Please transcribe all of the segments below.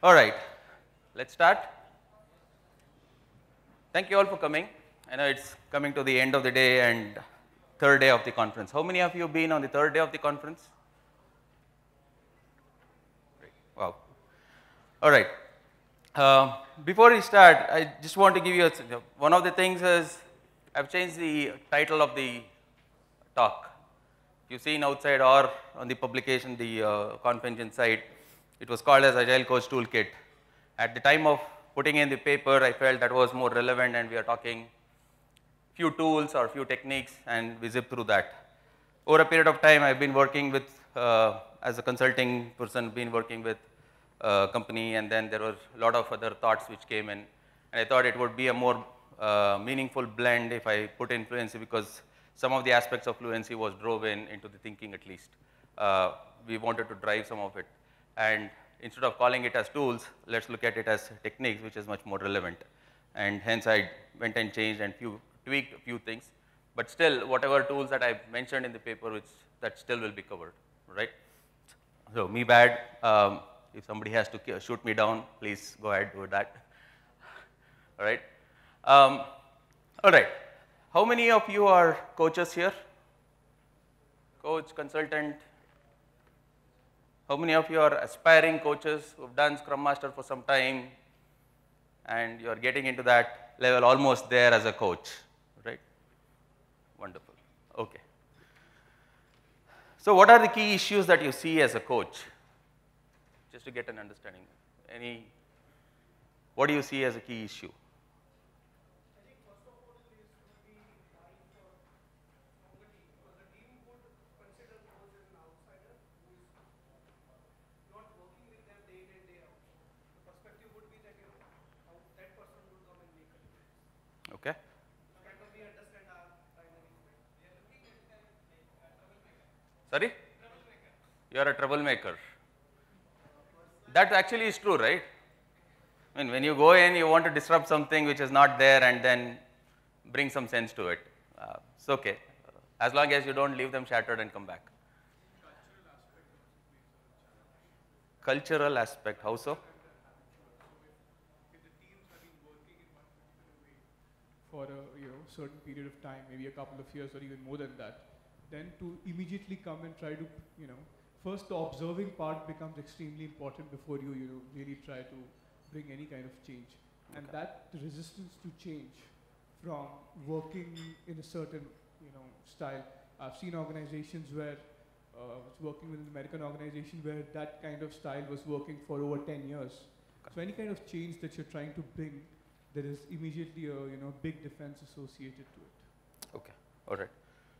All right, let's start. Thank you all for coming. I know it's coming to the end of the day and third day of the conference. How many of you have been on the third day of the conference? Great. Wow. All right. Uh, before we start, I just want to give you a, one of the things is I've changed the title of the talk. You've seen outside or on the publication, the uh, convention site, it was called as Agile Coach Toolkit. At the time of putting in the paper, I felt that was more relevant and we are talking few tools or few techniques and we zip through that. Over a period of time, I've been working with, uh, as a consulting person, been working with uh, company and then there were a lot of other thoughts which came in and I thought it would be a more uh, meaningful blend if I put in fluency because some of the aspects of fluency was drove in into the thinking at least. Uh, we wanted to drive some of it and instead of calling it as tools, let's look at it as techniques, which is much more relevant. And hence I went and changed and few, tweaked a few things, but still whatever tools that I mentioned in the paper, which that still will be covered, right? So me bad, um, if somebody has to shoot me down, please go ahead, do that, all right? Um, all right, how many of you are coaches here? Coach, consultant, how many of you are aspiring coaches who've done Scrum Master for some time and you're getting into that level almost there as a coach, right? Wonderful, okay. So what are the key issues that you see as a coach? Just to get an understanding, any, what do you see as a key issue? you are a troublemaker. That actually is true, right? I mean, when you go in, you want to disrupt something which is not there and then bring some sense to it. Uh, it's okay, as long as you don't leave them shattered and come back. Cultural aspect, how so? For a you know, certain period of time, maybe a couple of years or even more than that, then to immediately come and try to you know first the observing part becomes extremely important before you, you know, really try to bring any kind of change. Okay. And that resistance to change from working in a certain, you know, style. I've seen organizations where uh, was working with an American organization where that kind of style was working for over 10 years. Okay. So any kind of change that you're trying to bring, there is immediately a you know big defense associated to it. Okay, all right,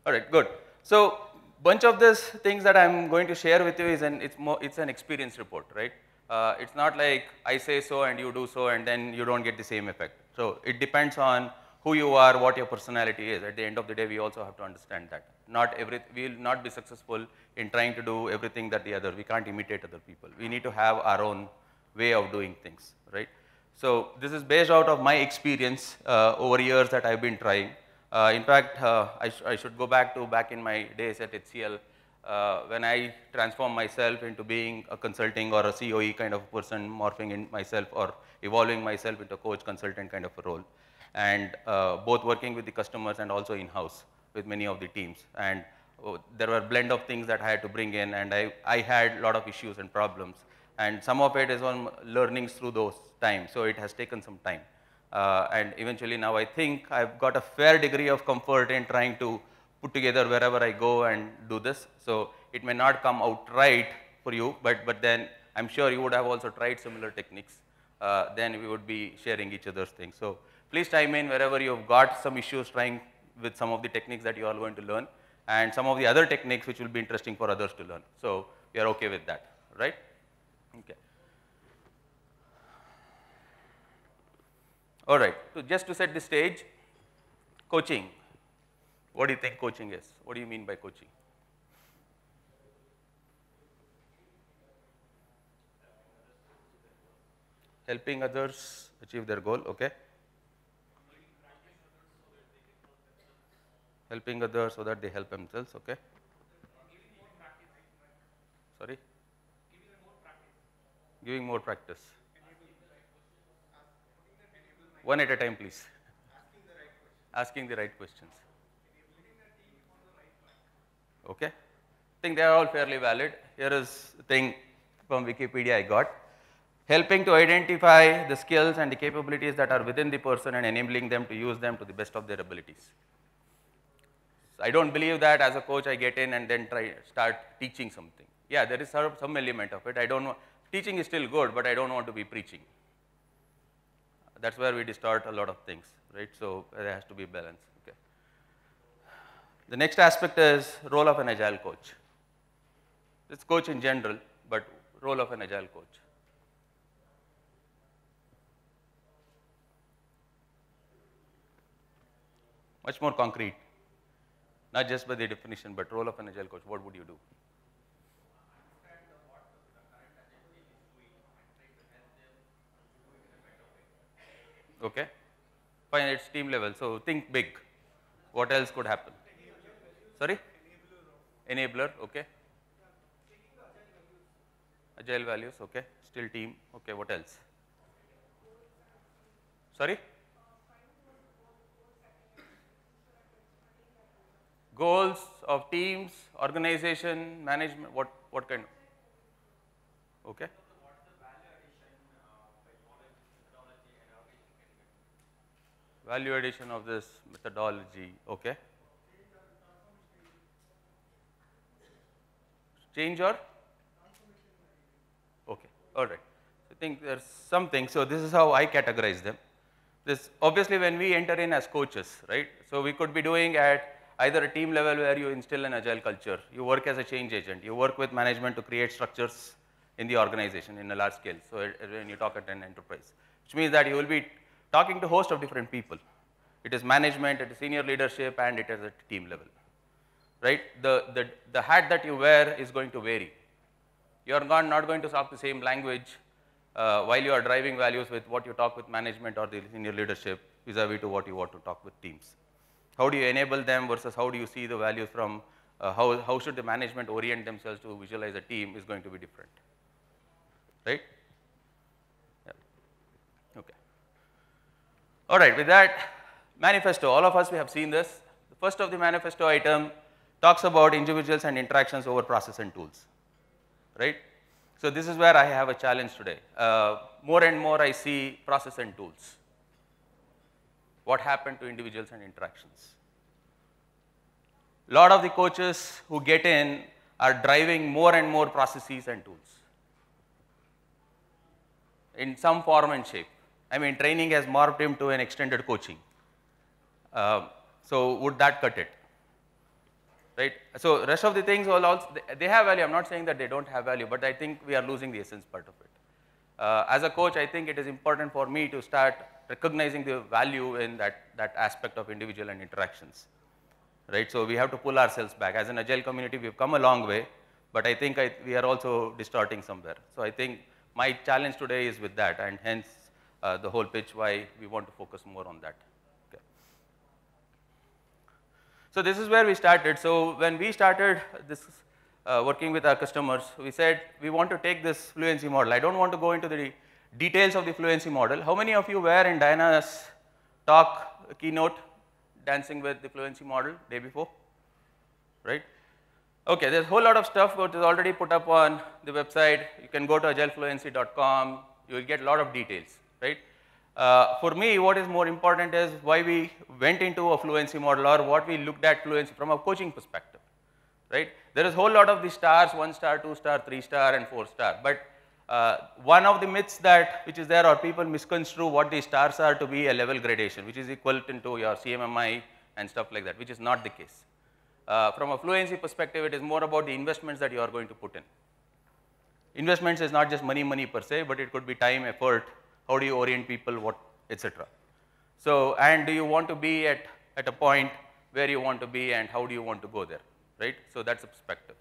all right, good. So bunch of these things that I'm going to share with you is an, it's, more, it's an experience report, right? Uh, it's not like I say so and you do so and then you don't get the same effect. So it depends on who you are, what your personality is. At the end of the day, we also have to understand that. Not every, we will not be successful in trying to do everything that the other, we can't imitate other people. We need to have our own way of doing things, right? So this is based out of my experience uh, over years that I've been trying. Uh, in fact, uh, I, sh I, should go back to back in my days at HCL uh, when I transformed myself into being a consulting or a COE kind of person, morphing in myself or evolving myself into a coach consultant kind of a role. And uh, both working with the customers and also in-house with many of the teams. And oh, there were blend of things that I had to bring in and I, I had a lot of issues and problems. And some of it is on learnings through those times, so it has taken some time. Uh, and eventually now I think I've got a fair degree of comfort in trying to put together wherever I go and do this. So it may not come out right for you, but, but then I'm sure you would have also tried similar techniques. Uh, then we would be sharing each other's things. So please chime in wherever you've got some issues trying with some of the techniques that you are going to learn and some of the other techniques which will be interesting for others to learn. So we are okay with that, right? Okay. All right, so just to set the stage, coaching. What do you think coaching is? What do you mean by coaching? Helping others achieve their goal, okay. Helping others so that they help themselves, okay. Sorry? Giving more practice. One at a time, please. Asking the right questions. Okay. I think they are all fairly valid. Here is the thing from Wikipedia I got. Helping to identify the skills and the capabilities that are within the person and enabling them to use them to the best of their abilities. So I don't believe that as a coach I get in and then try start teaching something. Yeah, there is some element of it. I don't know. Teaching is still good, but I don't want to be preaching. That's where we distort a lot of things, right? So there has to be balance. Okay. The next aspect is role of an agile coach. It's coach in general, but role of an agile coach. Much more concrete, not just by the definition, but role of an agile coach, what would you do? Okay. Fine, it's team level. So think big. What else could happen? Sorry? Enabler. okay. Agile values, okay. Still team, okay. What else? Sorry? Goals of teams, organization, management, what, what kind of? Okay. value addition of this methodology, okay. Change or? Okay, alright. I think there's something, so this is how I categorize them. This obviously when we enter in as coaches, right? So we could be doing at either a team level where you instill an agile culture, you work as a change agent, you work with management to create structures in the organization in a large scale. So when you talk at an enterprise, which means that you will be talking to a host of different people. It is management, it is senior leadership, and it is at team level. Right? The, the, the hat that you wear is going to vary. You are not going to talk the same language uh, while you are driving values with what you talk with management or the senior leadership vis-a-vis -vis to what you want to talk with teams. How do you enable them versus how do you see the values from uh, how, how should the management orient themselves to visualize a team is going to be different, right? All right, with that, manifesto, all of us, we have seen this. The first of the manifesto item talks about individuals and interactions over process and tools, right? So this is where I have a challenge today. Uh, more and more I see process and tools. What happened to individuals and interactions? A Lot of the coaches who get in are driving more and more processes and tools in some form and shape. I mean, training has morphed into an extended coaching. Uh, so would that cut it? Right? So rest of the things will also, they have value. I'm not saying that they don't have value, but I think we are losing the essence part of it. Uh, as a coach, I think it is important for me to start recognizing the value in that, that aspect of individual and interactions. Right? So we have to pull ourselves back. As an agile community, we've come a long way, but I think I, we are also distorting somewhere. So I think my challenge today is with that, and hence uh, the whole pitch, why we want to focus more on that. Okay. So this is where we started. So when we started this uh, working with our customers, we said we want to take this fluency model. I don't want to go into the details of the fluency model. How many of you were in Diana's talk keynote dancing with the fluency model day before, right? Okay, there's a whole lot of stuff which is already put up on the website. You can go to agilefluency.com. You will get a lot of details right. Uh, for me, what is more important is why we went into a fluency model or what we looked at fluency from a coaching perspective, right. There is a whole lot of the stars, 1 star, 2 star, 3 star and 4 star. But uh, one of the myths that which is there or people misconstrue what the stars are to be a level gradation which is equivalent to your CMMI and stuff like that which is not the case. Uh, from a fluency perspective, it is more about the investments that you are going to put in. Investments is not just money, money per se, but it could be time, effort, how do you orient people, what, etc. So, and do you want to be at, at a point where you want to be and how do you want to go there, right? So, that's a perspective.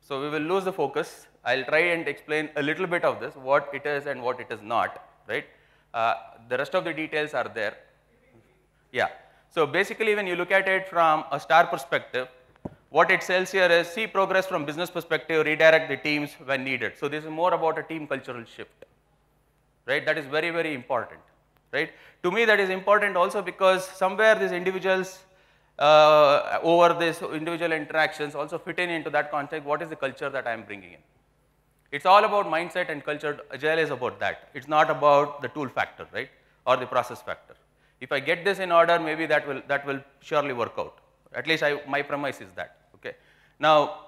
so, we will lose the focus. I will try and explain a little bit of this, what it is and what it is not, right? Uh, the rest of the details are there. Yeah. So, basically when you look at it from a star perspective, what it sells here is see progress from business perspective, redirect the teams when needed. So this is more about a team cultural shift, right? That is very, very important, right? To me that is important also because somewhere these individuals uh, over these individual interactions also fit in into that context, what is the culture that I am bringing in? It's all about mindset and culture, Agile is about that. It's not about the tool factor, right? Or the process factor. If I get this in order, maybe that will, that will surely work out. At least I, my premise is that. Now,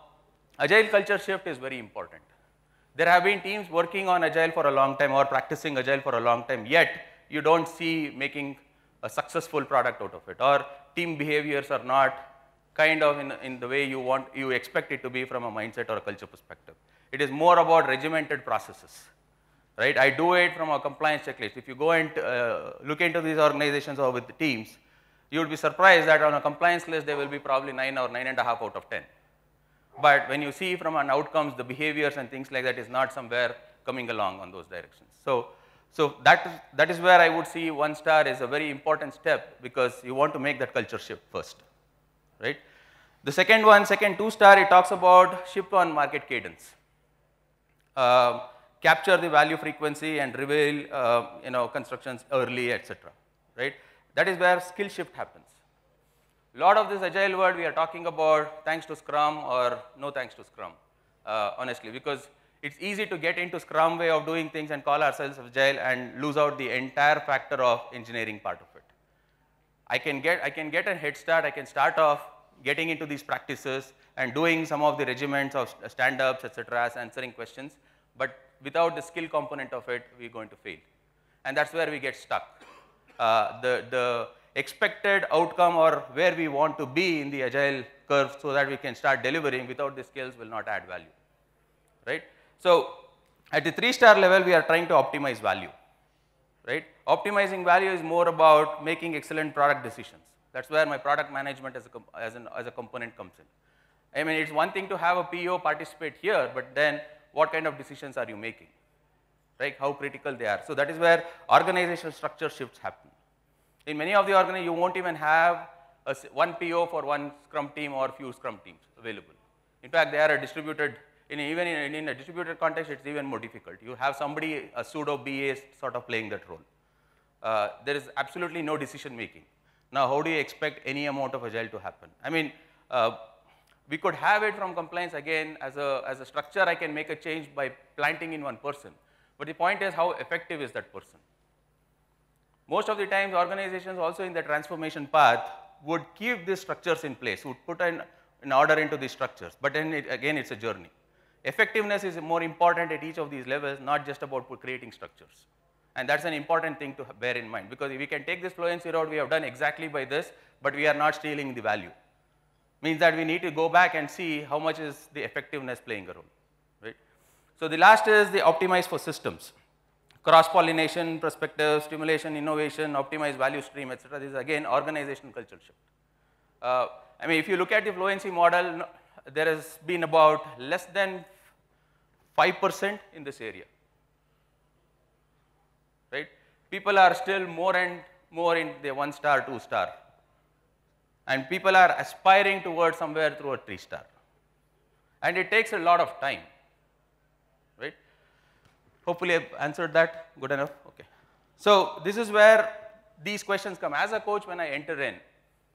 agile culture shift is very important. There have been teams working on agile for a long time or practicing agile for a long time, yet you don't see making a successful product out of it or team behaviors are not kind of in, in the way you want, you expect it to be from a mindset or a culture perspective. It is more about regimented processes, right? I do it from a compliance checklist. If you go and uh, look into these organizations or with the teams, you would be surprised that on a compliance list, there will be probably nine or nine and a half out of 10 but when you see from an outcomes, the behaviors and things like that is not somewhere coming along on those directions. So, so that is, that is where I would see one star is a very important step because you want to make that culture shift first, right. The second one, second two star, it talks about shift on market cadence. Uh, capture the value frequency and reveal, uh, you know, constructions early, etc. right. That is where skill shift happens lot of this agile world we are talking about thanks to Scrum or no thanks to Scrum, uh, honestly, because it's easy to get into Scrum way of doing things and call ourselves agile and lose out the entire factor of engineering part of it. I can get, I can get a head start, I can start off getting into these practices and doing some of the regiments of stand-ups, etc., as answering questions, but without the skill component of it, we're going to fail. And that's where we get stuck. Uh, the, the, expected outcome or where we want to be in the agile curve so that we can start delivering without the skills will not add value, right. So, at the 3 star level we are trying to optimize value, right. Optimizing value is more about making excellent product decisions that is where my product management as a, as, an, as a component comes in. I mean it is one thing to have a PO participate here but then what kind of decisions are you making, right, how critical they are. So, that is where organizational structure shifts happen. In many of the organizations, you won't even have a, one PO for one scrum team or few scrum teams available. In fact, they are a distributed, in even in, in a distributed context, it's even more difficult. You have somebody, a pseudo BA sort of playing that role. Uh, there is absolutely no decision making. Now, how do you expect any amount of agile to happen? I mean, uh, we could have it from compliance again as a, as a structure I can make a change by planting in one person. But the point is how effective is that person? Most of the times organizations also in the transformation path would keep these structures in place, would put an, an order into these structures, but then it, again it's a journey. Effectiveness is more important at each of these levels, not just about creating structures. And that's an important thing to bear in mind because we can take this fluency route we have done exactly by this, but we are not stealing the value. Means that we need to go back and see how much is the effectiveness playing a role, right? So the last is the optimize for systems cross-pollination, perspective, stimulation, innovation, optimize value stream, etc. This is again organization cultural shift. Uh, I mean, if you look at the fluency model, there has been about less than 5% in this area, right? People are still more and more in the one star, two star. And people are aspiring towards somewhere through a three star. And it takes a lot of time. Hopefully I've answered that good enough. Okay. So this is where these questions come. As a coach, when I enter in,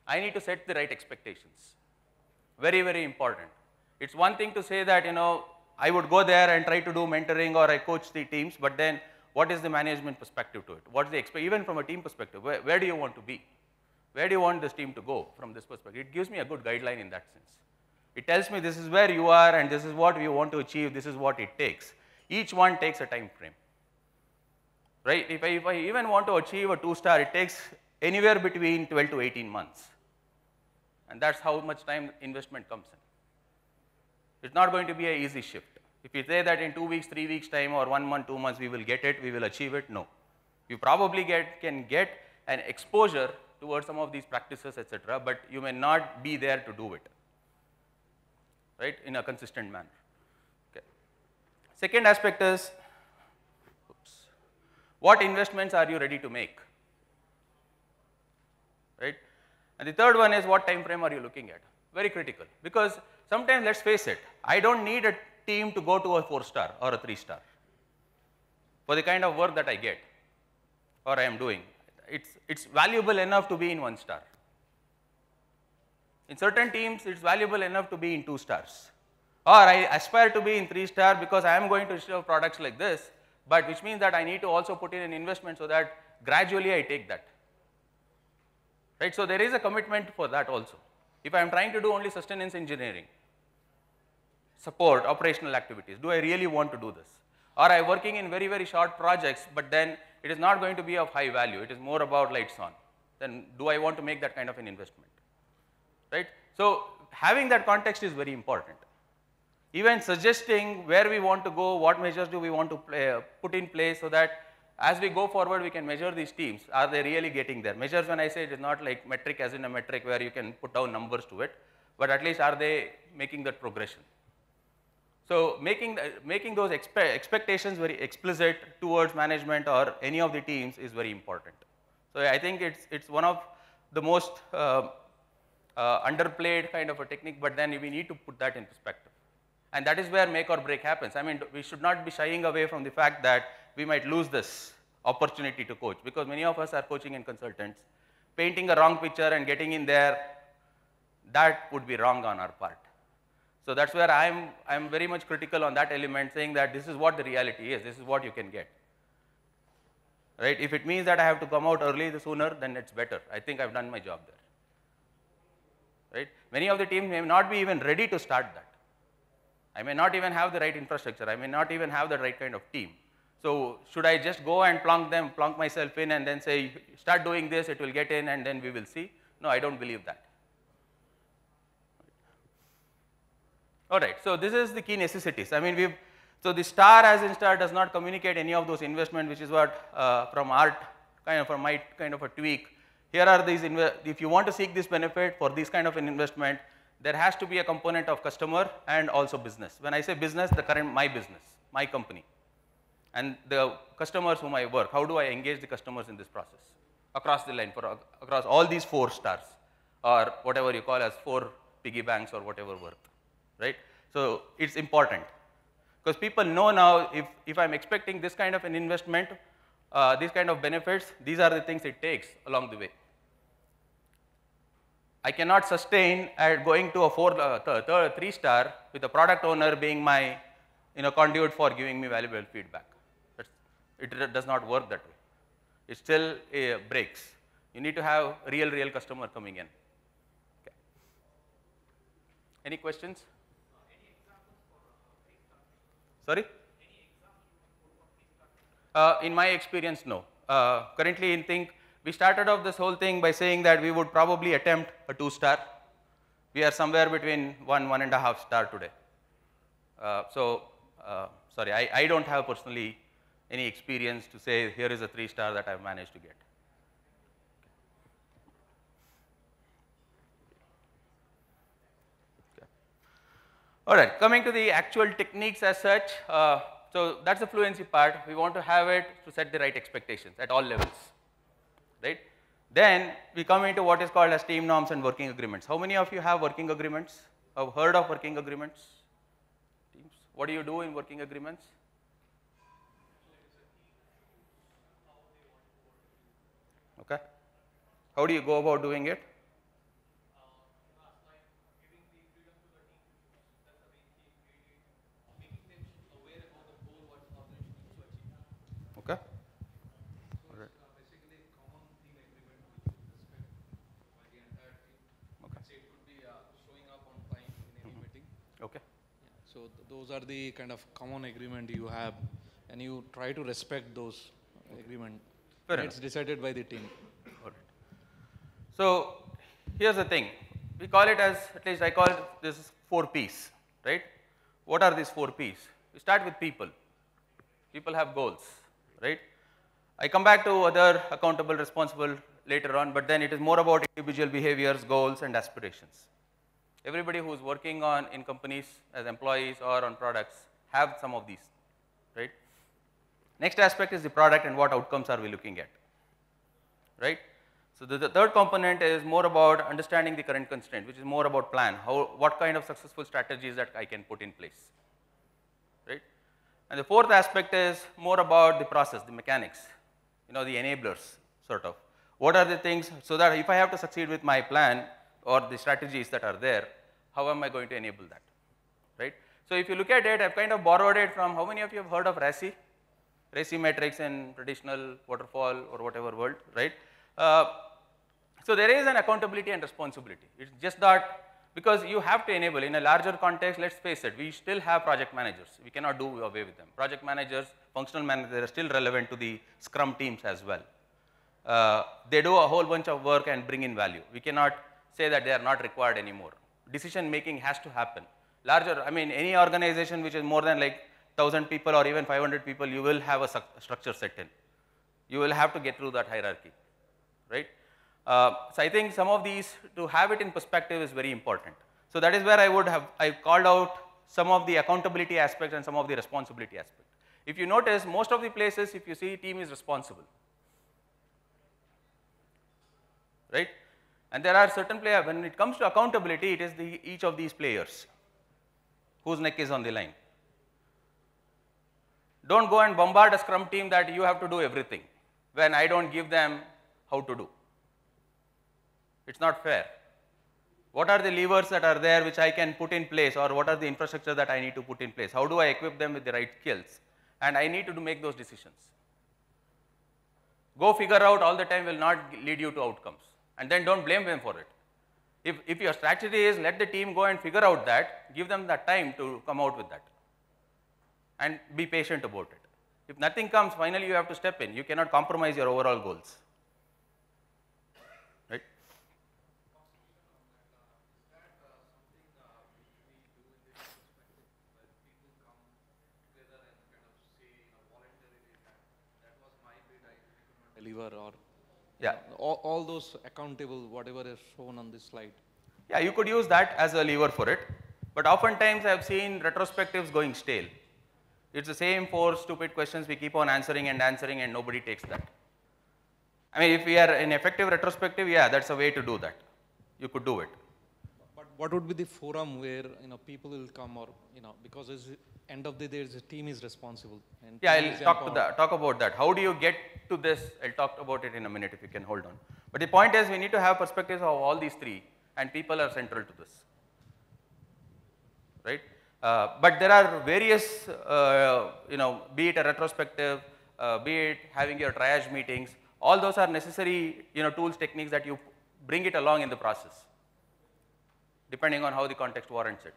I need to set the right expectations. Very, very important. It's one thing to say that, you know, I would go there and try to do mentoring or I coach the teams, but then what is the management perspective to it? What's the expect, even from a team perspective, where, where do you want to be? Where do you want this team to go from this perspective? It gives me a good guideline in that sense. It tells me this is where you are and this is what we want to achieve, this is what it takes. Each one takes a time frame, right? If I, if I even want to achieve a two star, it takes anywhere between 12 to 18 months. And that's how much time investment comes in. It's not going to be an easy shift. If you say that in two weeks, three weeks time or one month, two months, we will get it, we will achieve it, no. You probably get, can get an exposure towards some of these practices, etc., but you may not be there to do it, right, in a consistent manner. Second aspect is oops, what investments are you ready to make, right? And the third one is what time frame are you looking at? Very critical because sometimes let's face it, I don't need a team to go to a four star or a three star for the kind of work that I get or I am doing. It's, it's valuable enough to be in one star. In certain teams, it's valuable enough to be in two stars or I aspire to be in 3 star because I am going to issue products like this but which means that I need to also put in an investment so that gradually I take that. Right. So, there is a commitment for that also if I am trying to do only sustenance engineering, support, operational activities, do I really want to do this? Or I working in very, very short projects, but then it is not going to be of high value, it is more about lights on, then do I want to make that kind of an investment, right? So, having that context is very important even suggesting where we want to go, what measures do we want to play, uh, put in place so that as we go forward we can measure these teams, are they really getting there? Measures when I say it is not like metric as in a metric where you can put down numbers to it, but at least are they making that progression? So making, the, uh, making those expe expectations very explicit towards management or any of the teams is very important. So I think it's, it's one of the most uh, uh, underplayed kind of a technique, but then we need to put that in perspective. And that is where make or break happens. I mean, we should not be shying away from the fact that we might lose this opportunity to coach because many of us are coaching and consultants. Painting a wrong picture and getting in there, that would be wrong on our part. So that's where I'm, I'm very much critical on that element saying that this is what the reality is, this is what you can get. Right? If it means that I have to come out early the sooner, then it's better. I think I've done my job there. Right? Many of the teams may not be even ready to start that. I may not even have the right infrastructure. I may not even have the right kind of team. So should I just go and plunk them, plunk myself in and then say, start doing this, it will get in and then we will see? No, I don't believe that. All right, so this is the key necessities. I mean, we've, so the star as in star does not communicate any of those investment, which is what uh, from art, kind of from my kind of a tweak. Here are these, if you want to seek this benefit for this kind of an investment, there has to be a component of customer and also business. When I say business, the current my business, my company, and the customers whom I work, how do I engage the customers in this process? Across the line, for, across all these four stars or whatever you call as four piggy banks or whatever worth, right? So it's important because people know now if, if I'm expecting this kind of an investment, uh, these kind of benefits, these are the things it takes along the way. I cannot sustain at uh, going to a four, uh, three star with a product owner being my you know, conduit for giving me valuable feedback. That's, it does not work that way. It still uh, breaks. You need to have real, real customer coming in. Okay. Any questions? Sorry? Uh, in my experience, no. Uh, currently in Think, we started off this whole thing by saying that we would probably attempt a two star. We are somewhere between one, one and a half star today. Uh, so, uh, sorry, I, I don't have personally any experience to say here is a three star that I've managed to get. All right, coming to the actual techniques as such, uh, so that's the fluency part. We want to have it to set the right expectations at all levels right? Then we come into what is called as team norms and working agreements. How many of you have working agreements? Have heard of working agreements? Teams. What do you do in working agreements? Okay. How do you go about doing it? So those are the kind of common agreement you have, and you try to respect those okay. agreement. Fair it's decided by the team. So here's the thing, we call it as at least I call it this four P's, right? What are these four P's? We start with people. People have goals, right? I come back to other accountable, responsible later on, but then it is more about individual behaviors, goals and aspirations everybody who's working on in companies as employees or on products have some of these, right. Next aspect is the product and what outcomes are we looking at, right. So the, the, third component is more about understanding the current constraint, which is more about plan, how, what kind of successful strategies that I can put in place, right. And the fourth aspect is more about the process, the mechanics, you know, the enablers sort of. What are the things so that if I have to succeed with my plan, or the strategies that are there, how am I going to enable that, right? So if you look at it, I've kind of borrowed it from, how many of you have heard of RACI? RACI matrix in traditional waterfall or whatever world, right? Uh, so there is an accountability and responsibility. It's just that because you have to enable in a larger context, let's face it, we still have project managers. We cannot do away with them. Project managers, functional managers are still relevant to the scrum teams as well. Uh, they do a whole bunch of work and bring in value. We cannot say that they are not required anymore. Decision making has to happen. Larger, I mean any organization which is more than like 1000 people or even 500 people, you will have a structure set in. You will have to get through that hierarchy, right? Uh, so I think some of these to have it in perspective is very important. So that is where I would have, I called out some of the accountability aspect and some of the responsibility aspect. If you notice, most of the places, if you see, team is responsible, right? And there are certain players, when it comes to accountability, it is the, each of these players whose neck is on the line. Don't go and bombard a scrum team that you have to do everything when I don't give them how to do. It's not fair. What are the levers that are there which I can put in place or what are the infrastructure that I need to put in place? How do I equip them with the right skills? And I need to make those decisions. Go figure out all the time will not lead you to outcomes and then don't blame them for it. If, if your strategy is let the team go and figure out that, give them the time to come out with that and be patient about it. If nothing comes, finally you have to step in. You cannot compromise your overall goals. Right? Deliver or yeah. All, all those accountable, whatever is shown on this slide. Yeah, you could use that as a lever for it. But oftentimes I have seen retrospectives going stale. It's the same four stupid questions we keep on answering and answering and nobody takes that. I mean, if we are in effective retrospective, yeah, that's a way to do that. You could do it what would be the forum where you know people will come or you know because as end of the day the team is responsible and yeah i'll talk to that talk about that how do you get to this i'll talk about it in a minute if you can hold on but the point is we need to have perspectives of all these three and people are central to this right uh, but there are various uh, you know be it a retrospective uh, be it having your triage meetings all those are necessary you know tools techniques that you bring it along in the process depending on how the context warrants it.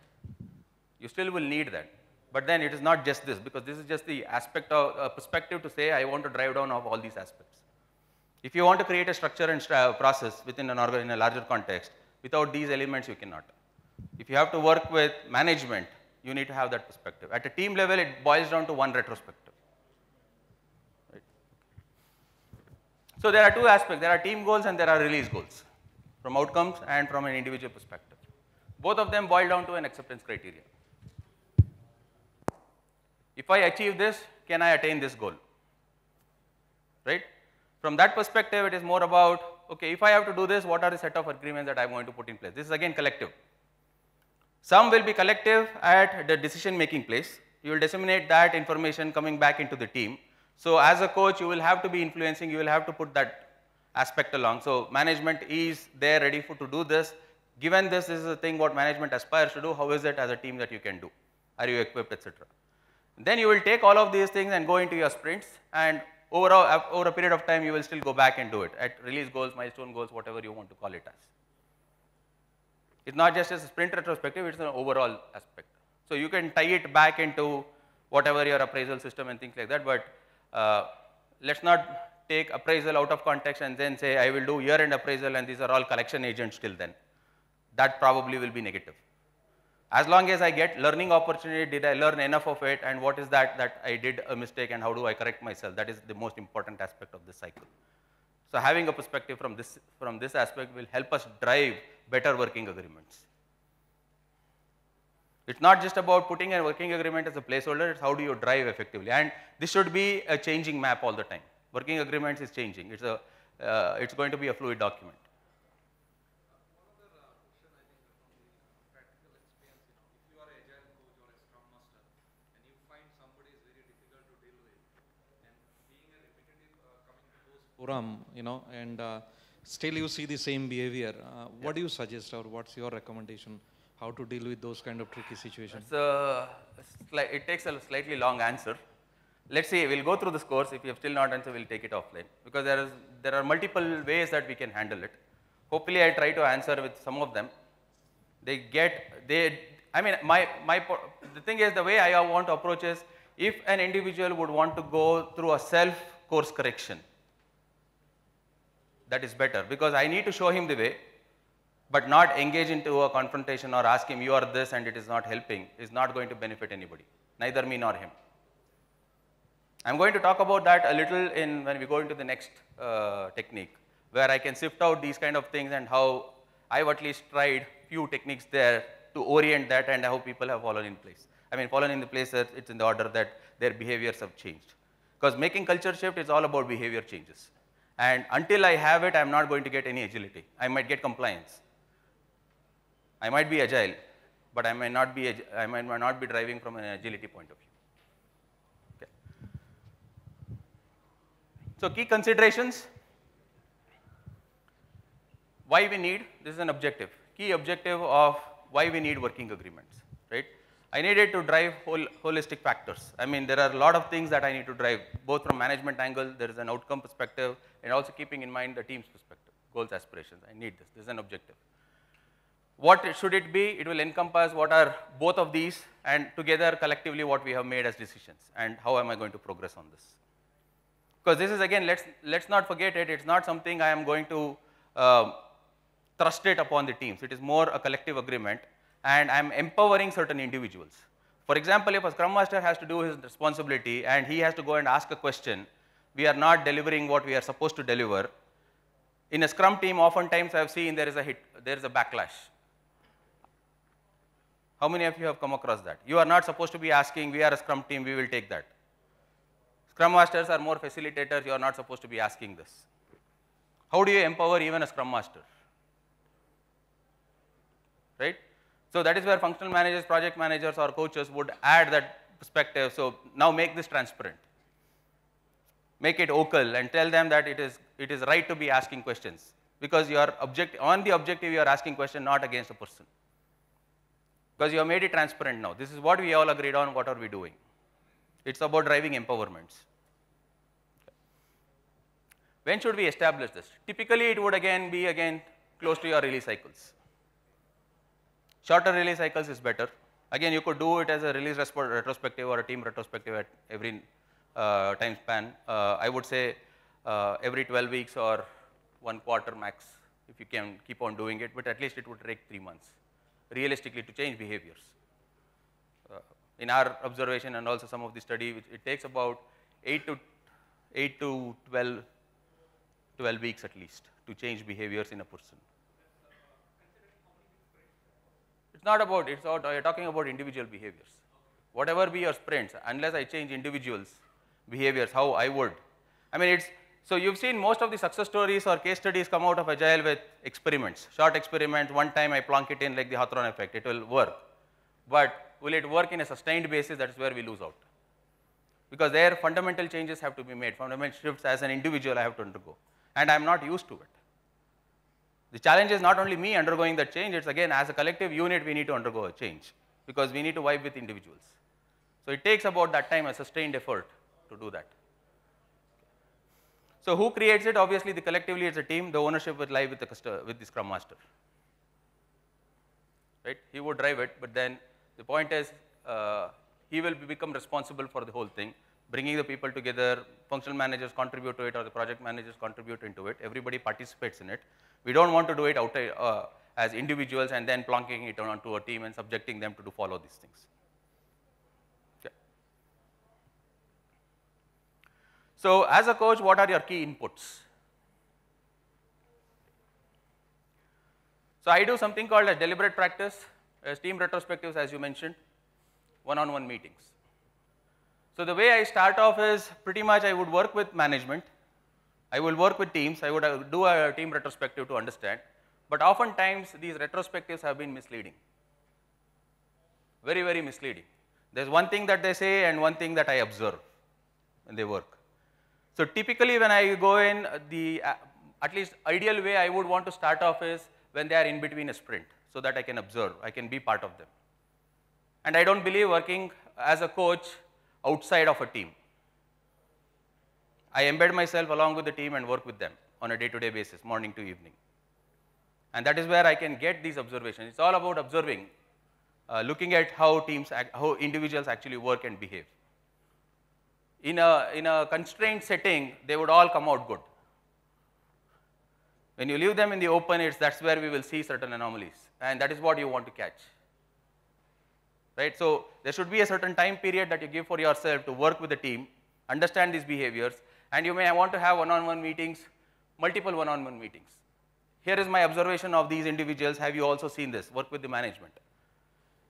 You still will need that. But then it is not just this, because this is just the aspect of uh, perspective to say I want to drive down of all these aspects. If you want to create a structure and st uh, process within an organ in a larger context, without these elements you cannot. If you have to work with management, you need to have that perspective. At a team level, it boils down to one retrospective. Right. So there are two aspects. There are team goals and there are release goals from outcomes and from an individual perspective. Both of them boil down to an acceptance criteria. If I achieve this, can I attain this goal? Right? From that perspective, it is more about, okay, if I have to do this, what are the set of agreements that I am going to put in place? This is again collective. Some will be collective at the decision making place. You will disseminate that information coming back into the team. So as a coach, you will have to be influencing, you will have to put that aspect along. So management is there ready for, to do this Given this, this is the thing what management aspires to do, how is it as a team that you can do? Are you equipped, etc. Then you will take all of these things and go into your sprints and overall, over a period of time, you will still go back and do it at release goals, milestone goals, whatever you want to call it as. It's not just a sprint retrospective, it's an overall aspect. So you can tie it back into whatever your appraisal system and things like that, but uh, let's not take appraisal out of context and then say I will do year-end appraisal and these are all collection agents till then that probably will be negative. As long as I get learning opportunity, did I learn enough of it and what is that that I did a mistake and how do I correct myself? That is the most important aspect of this cycle. So having a perspective from this, from this aspect will help us drive better working agreements. It's not just about putting a working agreement as a placeholder, it's how do you drive effectively. And this should be a changing map all the time. Working agreements is changing. It's, a, uh, it's going to be a fluid document. you know, and uh, still you see the same behavior. Uh, yeah. What do you suggest or what's your recommendation? How to deal with those kind of tricky situations? Uh, so, it takes a slightly long answer. Let's see, we'll go through this course. If you have still not answered, we'll take it offline because there, is, there are multiple ways that we can handle it. Hopefully, I try to answer with some of them. They get, they, I mean, my, my, the thing is the way I want to approach is if an individual would want to go through a self course correction, that is better because I need to show him the way but not engage into a confrontation or ask him you are this and it is not helping is not going to benefit anybody, neither me nor him. I'm going to talk about that a little in when we go into the next uh, technique where I can sift out these kind of things and how I've at least tried few techniques there to orient that and how people have fallen in place. I mean fallen in the place that it's in the order that their behaviors have changed because making culture shift is all about behavior changes. And until I have it, I'm not going to get any agility. I might get compliance. I might be agile, but I might not be, I might, not be driving from an agility point of view. Okay. So key considerations, why we need, this is an objective, key objective of why we need working agreements, right? I needed to drive whole, holistic factors. I mean, there are a lot of things that I need to drive, both from management angle, there is an outcome perspective, and also keeping in mind the team's perspective, goals, aspirations. I need this. This is an objective. What should it be? It will encompass what are both of these and together collectively what we have made as decisions and how am I going to progress on this. Because this is again, let's, let's not forget it, it's not something I am going to uh, thrust it upon the teams. It is more a collective agreement and I am empowering certain individuals. For example, if a Scrum Master has to do his responsibility and he has to go and ask a question we are not delivering what we are supposed to deliver, in a scrum team, oftentimes I have seen there is a hit, there is a backlash. How many of you have come across that? You are not supposed to be asking, we are a scrum team, we will take that. Scrum masters are more facilitators, you are not supposed to be asking this. How do you empower even a scrum master? Right? So that is where functional managers, project managers or coaches would add that perspective. So now make this transparent make it okal and tell them that it is, it is right to be asking questions because you are object, on the objective you are asking question not against a person. Because you have made it transparent now. This is what we all agreed on, what are we doing? It's about driving empowerments. When should we establish this? Typically it would again be again close to your release cycles. Shorter release cycles is better. Again, you could do it as a release retrospective or a team retrospective at every uh, time span, uh, I would say uh, every 12 weeks or one quarter max if you can keep on doing it, but at least it would take three months realistically to change behaviors. in our observation and also some of the study, it, takes about 8 to 8 to 12, 12 weeks at least to change behaviors in a person. It's not about, it's not, you're talking about individual behaviors. Whatever be your sprints, unless I change individuals, behaviors, how I would. I mean, it's, so you've seen most of the success stories or case studies come out of agile with experiments, short experiment, one time I plunk it in like the Hawthorne effect, it will work. But will it work in a sustained basis, that's where we lose out. Because there fundamental changes have to be made, fundamental shifts as an individual I have to undergo. And I'm not used to it. The challenge is not only me undergoing that change, it's again as a collective unit we need to undergo a change because we need to vibe with individuals. So it takes about that time a sustained effort to do that. So who creates it? Obviously, the collectively it's a team. The ownership would lie with the with the Scrum Master. Right? He would drive it, but then the point is uh, he will become responsible for the whole thing, bringing the people together. Functional managers contribute to it, or the project managers contribute into it. Everybody participates in it. We don't want to do it uh, as individuals and then plonking it onto a team and subjecting them to do follow these things. So, as a coach what are your key inputs? So, I do something called a deliberate practice, as uh, team retrospectives as you mentioned, one on one meetings. So, the way I start off is pretty much I would work with management, I will work with teams, I would uh, do a team retrospective to understand, but oftentimes these retrospectives have been misleading, very, very misleading. There is one thing that they say and one thing that I observe when they work. So typically when I go in, uh, the uh, at least ideal way I would want to start off is when they are in between a sprint so that I can observe, I can be part of them. And I don't believe working as a coach outside of a team. I embed myself along with the team and work with them on a day-to-day -day basis, morning to evening. And that is where I can get these observations. It's all about observing, uh, looking at how teams, act, how individuals actually work and behave in a, in a constrained setting, they would all come out good. When you leave them in the open, it's that's where we will see certain anomalies, and that is what you want to catch. Right? So there should be a certain time period that you give for yourself to work with the team, understand these behaviors, and you may want to have one-on-one -on -one meetings, multiple one-on-one -on -one meetings. Here is my observation of these individuals. Have you also seen this? Work with the management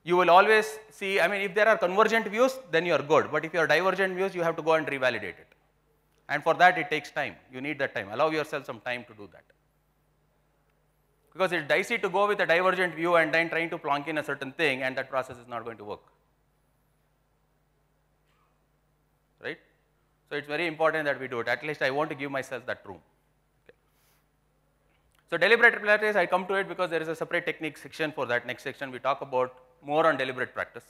you will always see, I mean if there are convergent views then you are good but if you are divergent views you have to go and revalidate it and for that it takes time, you need that time, allow yourself some time to do that. Because it is dicey to go with a divergent view and then trying to plonk in a certain thing and that process is not going to work. Right? So it is very important that we do it, at least I want to give myself that room. So deliberate practice, I come to it because there is a separate technique section for that. Next section we talk about more on deliberate practice.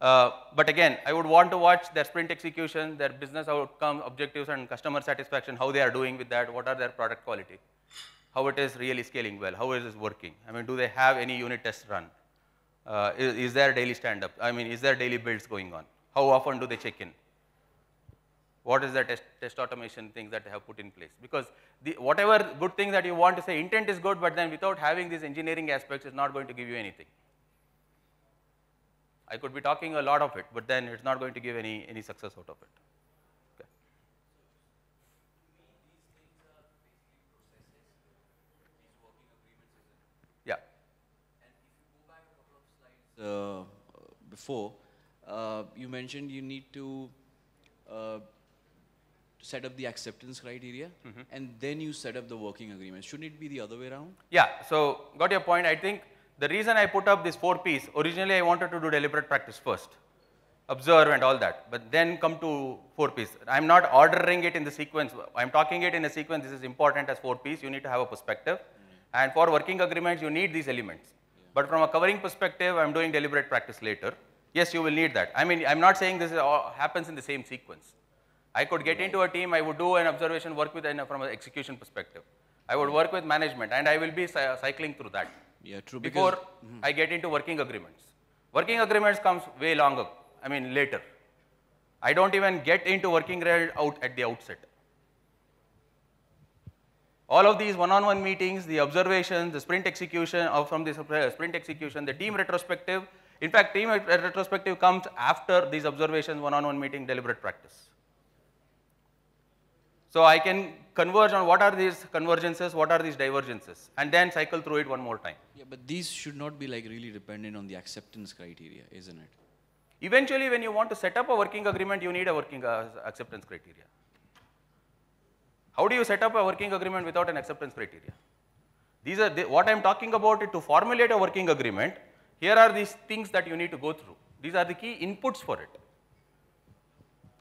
Uh, but again, I would want to watch their sprint execution, their business outcome, objectives, and customer satisfaction, how they are doing with that, what are their product quality, how it is really scaling well, how is this working? I mean, do they have any unit tests run? Uh, is, is, there daily stand-up? I mean, is there daily builds going on? How often do they check in? What is the test, test automation things that they have put in place? Because the, whatever good thing that you want to say, intent is good, but then without having these engineering aspects, it's not going to give you anything. I could be talking a lot of it, but then it's not going to give any, any success out of it. Yeah. Uh, before, uh, you mentioned you need to uh, set up the acceptance criteria mm -hmm. and then you set up the working agreement. Shouldn't it be the other way around? Yeah, so got your point. I think the reason I put up this four piece, originally I wanted to do deliberate practice first, observe and all that, but then come to four piece. I'm not ordering it in the sequence, I'm talking it in a sequence, this is important as four piece, you need to have a perspective. Mm. And for working agreements, you need these elements. Yeah. But from a covering perspective, I'm doing deliberate practice later. Yes, you will need that. I mean, I'm not saying this happens in the same sequence. I could get right. into a team, I would do an observation, work with an, from an execution perspective. I would work with management and I will be cycling through that. Yeah, true. Before -hmm. I get into working agreements. Working agreements comes way longer, I mean later. I don't even get into working out at the outset. All of these one-on-one -on -one meetings, the observations, the sprint execution, or from the uh, sprint execution, the team retrospective. In fact, team retrospective comes after these observations, one-on-one -on -one meeting, deliberate practice. So I can converge on what are these convergences, what are these divergences, and then cycle through it one more time. Yeah, but these should not be like really dependent on the acceptance criteria, isn't it? Eventually, when you want to set up a working agreement, you need a working uh, acceptance criteria. How do you set up a working agreement without an acceptance criteria? These are the, what I am talking about it to formulate a working agreement. Here are these things that you need to go through. These are the key inputs for it.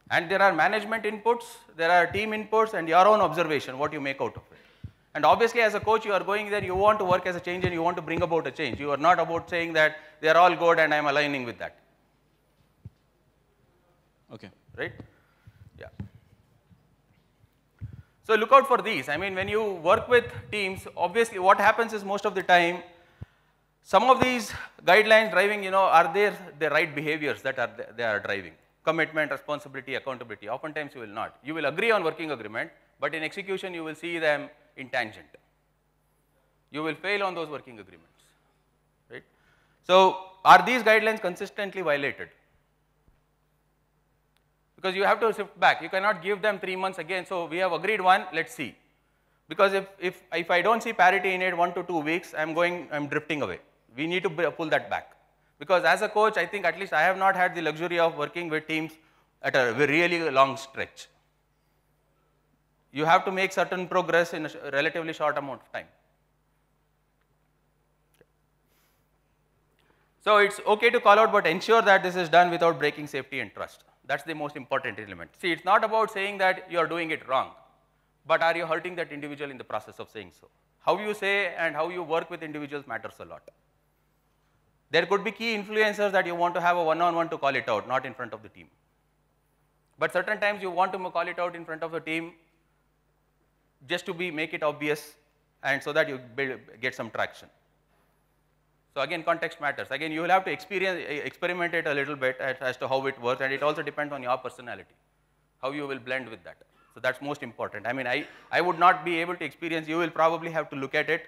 And there are management inputs, there are team inputs, and your own observation, what you make out of it. And obviously, as a coach, you are going there, you want to work as a change and you want to bring about a change. You are not about saying that they are all good and I am aligning with that. Okay. Right? Yeah. So look out for these. I mean, when you work with teams, obviously what happens is most of the time, some of these guidelines driving, you know, are there the right behaviors that are they are driving commitment, responsibility, accountability. Oftentimes you will not. You will agree on working agreement, but in execution you will see them in tangent. You will fail on those working agreements, right? So are these guidelines consistently violated? Because you have to shift back. You cannot give them three months again. So we have agreed one, let's see. Because if, if, if I don't see parity in it one to two weeks, I'm going, I'm drifting away. We need to pull that back. Because as a coach, I think at least I have not had the luxury of working with teams at a really long stretch. You have to make certain progress in a relatively short amount of time. So it's okay to call out, but ensure that this is done without breaking safety and trust. That's the most important element. See, it's not about saying that you're doing it wrong, but are you hurting that individual in the process of saying so? How you say and how you work with individuals matters a lot. There could be key influencers that you want to have a one-on-one -on -one to call it out, not in front of the team. But certain times you want to call it out in front of the team just to be, make it obvious and so that you build, get some traction. So again, context matters. Again, you will have to experience, experiment it a little bit as, as to how it works and it also depends on your personality, how you will blend with that. So that's most important. I mean, I, I would not be able to experience, you will probably have to look at it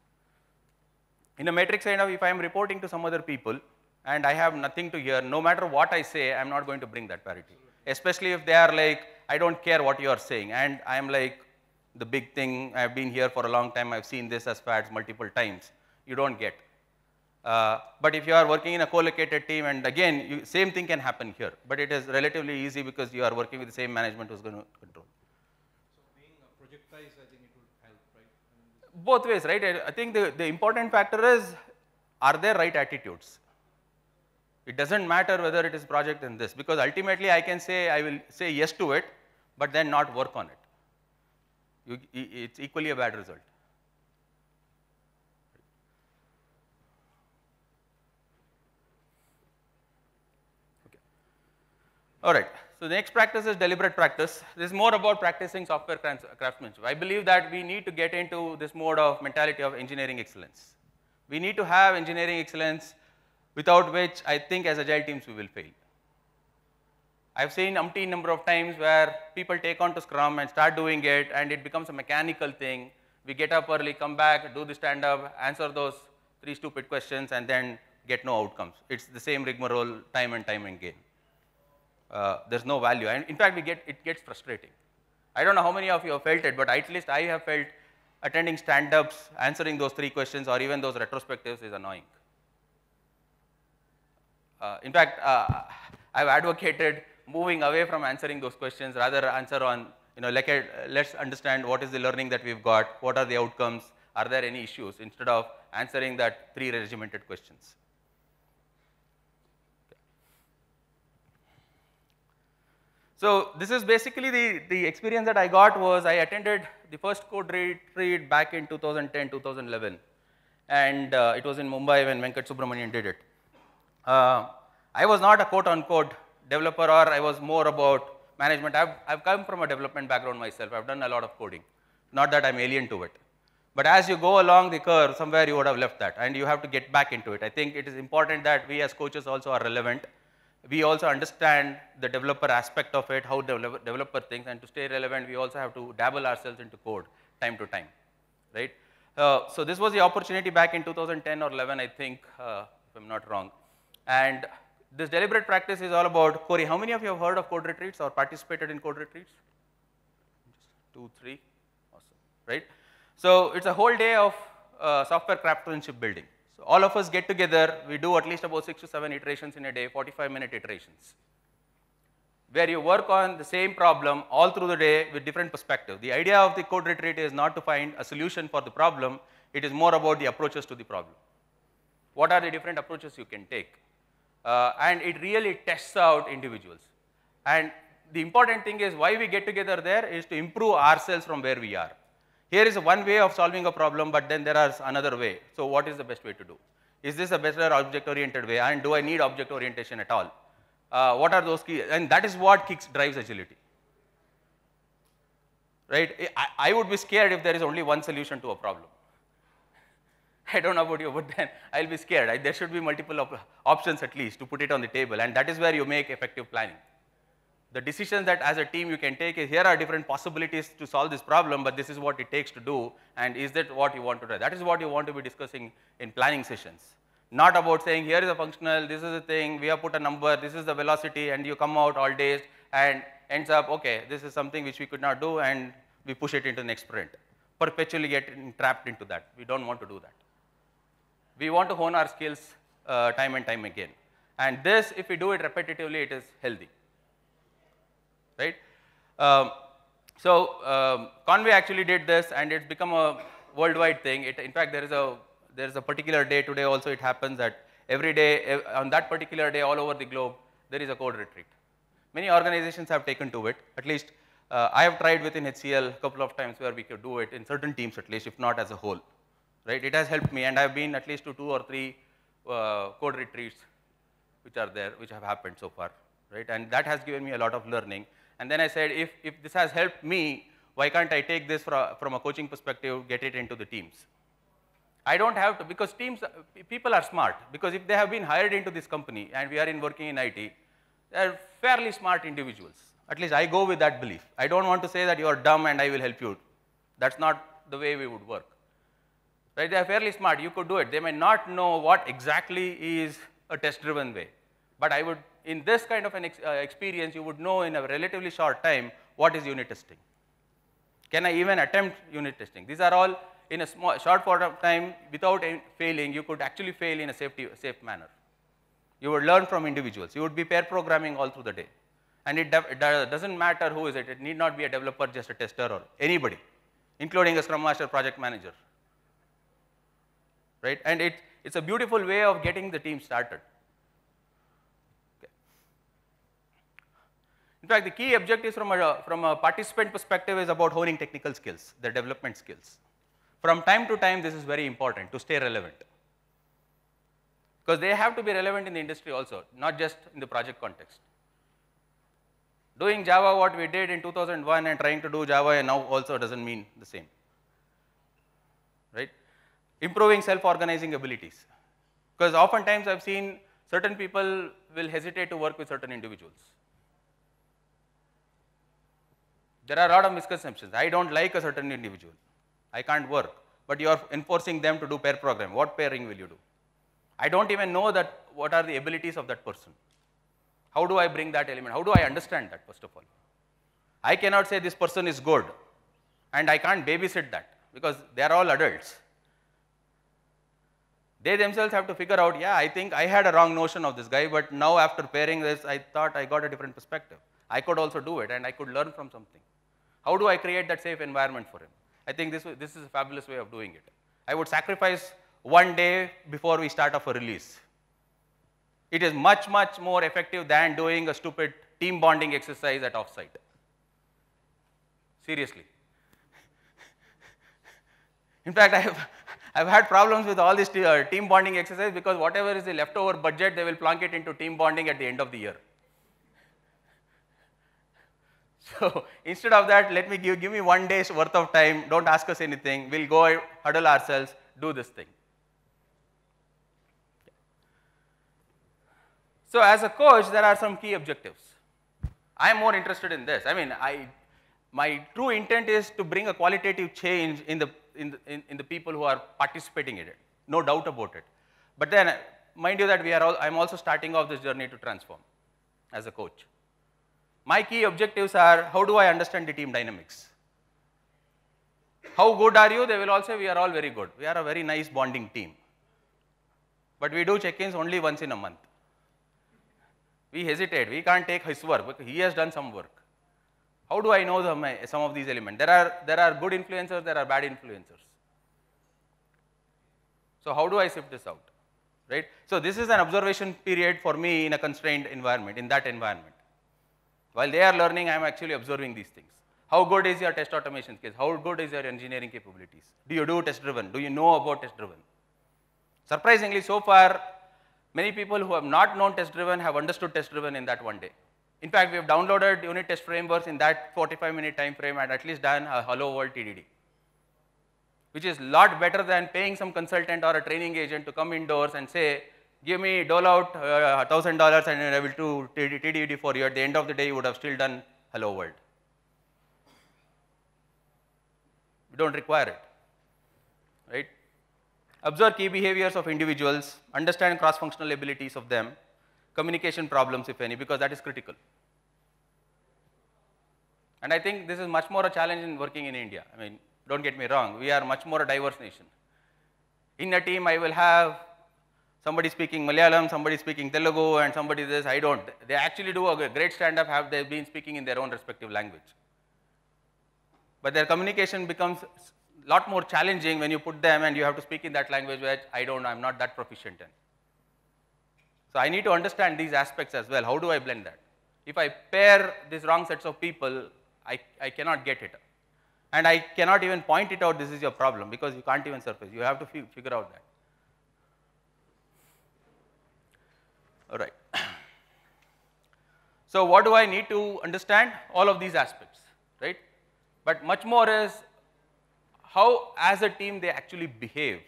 In a matrix kind of, if I am reporting to some other people and I have nothing to hear, no matter what I say, I'm not going to bring that parity. Especially if they are like, I don't care what you are saying, and I'm like, the big thing, I've been here for a long time, I've seen this as fads multiple times. You don't get. Uh, but if you are working in a co-located team, and again, you, same thing can happen here. But it is relatively easy because you are working with the same management who's going to control. both ways, right? I, think the, the important factor is, are there right attitudes? It doesn't matter whether it is project in this, because ultimately I can say, I will say yes to it, but then not work on it. You, it's equally a bad result. Okay. All right. So the next practice is deliberate practice. This is more about practicing software craftsmanship. I believe that we need to get into this mode of mentality of engineering excellence. We need to have engineering excellence without which I think as agile teams we will fail. I've seen umpteen number of times where people take on to Scrum and start doing it and it becomes a mechanical thing. We get up early, come back, do the stand up, answer those three stupid questions and then get no outcomes. It's the same rigmarole time and time again. Uh, there's no value. And in fact, we get, it gets frustrating. I don't know how many of you have felt it, but at least I have felt attending stand-ups, answering those three questions or even those retrospectives is annoying. Uh, in fact, uh, I've advocated moving away from answering those questions, rather answer on, you know, like uh, let's understand what is the learning that we've got, what are the outcomes, are there any issues, instead of answering that three regimented questions. So this is basically the, the experience that I got was I attended the first code retreat back in 2010, 2011. And uh, it was in Mumbai when Venkat Subramanian did it. Uh, I was not a quote unquote developer or I was more about management. I've, I've come from a development background myself. I've done a lot of coding. Not that I'm alien to it. But as you go along the curve, somewhere you would have left that and you have to get back into it. I think it is important that we as coaches also are relevant we also understand the developer aspect of it, how the developer thinks, and to stay relevant, we also have to dabble ourselves into code time to time, right? Uh, so this was the opportunity back in 2010 or 11, I think, uh, if I'm not wrong. And this deliberate practice is all about, Corey, how many of you have heard of code retreats or participated in code retreats? two, three, awesome, right? So it's a whole day of uh, software craftsmanship building, so all of us get together, we do at least about 6 to 7 iterations in a day, 45 minute iterations, where you work on the same problem all through the day with different perspective. The idea of the code retreat is not to find a solution for the problem, it is more about the approaches to the problem. What are the different approaches you can take? Uh, and it really tests out individuals. And the important thing is why we get together there is to improve ourselves from where we are. Here is one way of solving a problem, but then there is another way. So what is the best way to do? Is this a better object-oriented way? And do I need object orientation at all? Uh, what are those key? And that is what kicks, drives agility. Right? I, I would be scared if there is only one solution to a problem. I don't know about you, but then I'll be scared. I, there should be multiple op options at least to put it on the table. And that is where you make effective planning the decision that as a team you can take is here are different possibilities to solve this problem, but this is what it takes to do and is that what you want to do? That is what you want to be discussing in planning sessions. Not about saying here is a functional, this is a thing, we have put a number, this is the velocity and you come out all days and ends up, okay, this is something which we could not do and we push it into the next sprint. Perpetually get trapped into that. We don't want to do that. We want to hone our skills uh, time and time again. And this, if we do it repetitively, it is healthy right. Um, so um, Conway actually did this and it's become a worldwide thing. It, in fact, there is a there is a particular day today also it happens that every day eh, on that particular day all over the globe there is a code retreat. Many organizations have taken to it. At least uh, I have tried within HCL a couple of times where we could do it in certain teams at least, if not as a whole. Right? It has helped me, and I have been at least to two or three uh, code retreats which are there, which have happened so far. Right? And that has given me a lot of learning. And then I said, if, if this has helped me, why can't I take this from, from a coaching perspective, get it into the teams? I don't have to, because teams, people are smart. Because if they have been hired into this company and we are in working in IT, they're fairly smart individuals. At least I go with that belief. I don't want to say that you are dumb and I will help you. That's not the way we would work. Right? They are fairly smart. You could do it. They may not know what exactly is a test-driven way. But I would, in this kind of an ex, uh, experience, you would know in a relatively short time what is unit testing. Can I even attempt unit testing? These are all in a small, short part of time without failing, you could actually fail in a safety, safe manner. You would learn from individuals. You would be pair programming all through the day. And it, it doesn't matter who is it. It need not be a developer, just a tester or anybody, including a Scrum Master project manager. Right? And it, it's a beautiful way of getting the team started. In fact, the key objectives from a, from a participant perspective is about honing technical skills, the development skills. From time to time, this is very important to stay relevant. Because they have to be relevant in the industry also, not just in the project context. Doing Java what we did in 2001 and trying to do Java now also doesn't mean the same, right? Improving self-organizing abilities. Because oftentimes I've seen certain people will hesitate to work with certain individuals there are a lot of misconceptions. I don't like a certain individual. I can't work. But you are enforcing them to do pair program. What pairing will you do? I don't even know that what are the abilities of that person. How do I bring that element? How do I understand that, first of all? I cannot say this person is good and I can't babysit that because they are all adults. They themselves have to figure out, yeah, I think I had a wrong notion of this guy, but now after pairing this, I thought I got a different perspective. I could also do it and I could learn from something. How do I create that safe environment for him? I think this, this is a fabulous way of doing it. I would sacrifice one day before we start off a release. It is much, much more effective than doing a stupid team bonding exercise at offsite. Seriously. In fact, I have, I've had problems with all this uh, team bonding exercise because whatever is the leftover budget, they will plunk it into team bonding at the end of the year. So instead of that, let me give, give me one day's worth of time, don't ask us anything, we'll go huddle ourselves, do this thing. So as a coach, there are some key objectives. I am more interested in this. I mean, I, my true intent is to bring a qualitative change in the, in, the, in, in the people who are participating in it, no doubt about it. But then, mind you that we are all, I'm also starting off this journey to transform as a coach. My key objectives are how do I understand the team dynamics? How good are you? They will all say we are all very good. We are a very nice bonding team. But we do check-ins only once in a month. We hesitate. We can't take his work because he has done some work. How do I know some of these elements? There are, there are good influencers, there are bad influencers. So how do I sift this out? Right? So this is an observation period for me in a constrained environment, in that environment. While they are learning, I am actually observing these things. How good is your test automation skills? How good is your engineering capabilities? Do you do test driven? Do you know about test driven? Surprisingly, so far, many people who have not known test driven have understood test driven in that one day. In fact, we have downloaded unit test frameworks in that 45 minute time frame and at least done a hello world TDD, which is a lot better than paying some consultant or a training agent to come indoors and say, give me, dole out $1,000 uh, uh, and I will do TDD for you. At the end of the day, you would have still done hello world. We don't require it, right? Observe key behaviors of individuals, understand cross-functional abilities of them, communication problems if any, because that is critical. And I think this is much more a challenge in working in India. I mean, don't get me wrong, we are much more a diverse nation. In a team, I will have somebody speaking Malayalam, somebody speaking Telugu, and somebody says, I don't. They actually do a great stand-up, have they been speaking in their own respective language. But their communication becomes a lot more challenging when you put them and you have to speak in that language which I don't, I'm not that proficient in. So I need to understand these aspects as well. How do I blend that? If I pair these wrong sets of people, I, I cannot get it. And I cannot even point it out, this is your problem, because you can't even surface. You have to figure out that. right. So what do I need to understand? All of these aspects, right? But much more is how as a team they actually behave,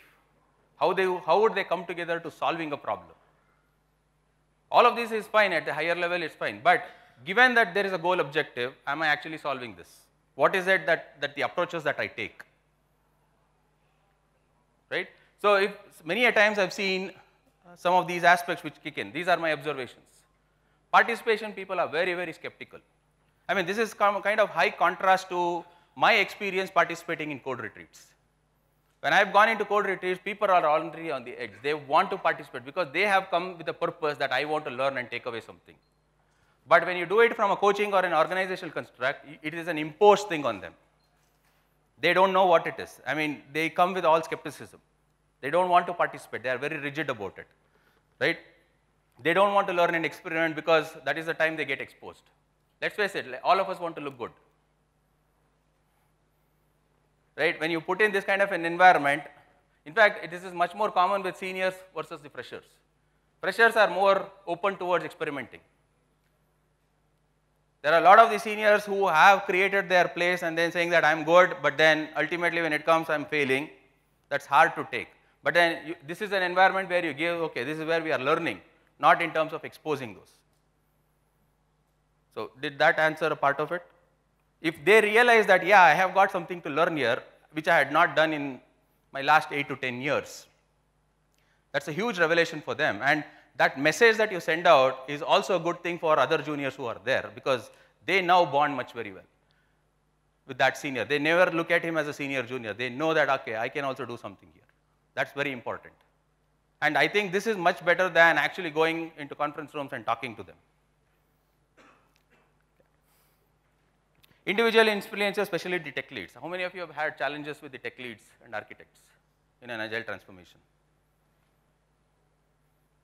how, they, how would they come together to solving a problem. All of this is fine at the higher level it's fine, but given that there is a goal objective, am I actually solving this? What is it that, that the approaches that I take, right? So if many a times I've seen uh, some of these aspects which kick in. These are my observations. Participation people are very, very skeptical. I mean, this is kind of high contrast to my experience participating in code retreats. When I have gone into code retreats, people are already on the edge. They want to participate because they have come with a purpose that I want to learn and take away something. But when you do it from a coaching or an organizational construct, it is an imposed thing on them. They don't know what it is. I mean, they come with all skepticism. They don't want to participate. They are very rigid about it, right? They don't want to learn and experiment because that is the time they get exposed. Let's face it, all of us want to look good. Right? When you put in this kind of an environment, in fact, this is much more common with seniors versus the freshers. Freshers are more open towards experimenting. There are a lot of the seniors who have created their place and then saying that I'm good, but then ultimately when it comes, I'm failing. That's hard to take. But then you, this is an environment where you give, okay, this is where we are learning, not in terms of exposing those. So did that answer a part of it? If they realize that, yeah, I have got something to learn here, which I had not done in my last 8 to 10 years, that's a huge revelation for them. And that message that you send out is also a good thing for other juniors who are there because they now bond much very well with that senior. They never look at him as a senior junior. They know that, okay, I can also do something here. That's very important. And I think this is much better than actually going into conference rooms and talking to them. Individual experiences, especially the tech leads. How many of you have had challenges with the tech leads and architects in an agile transformation?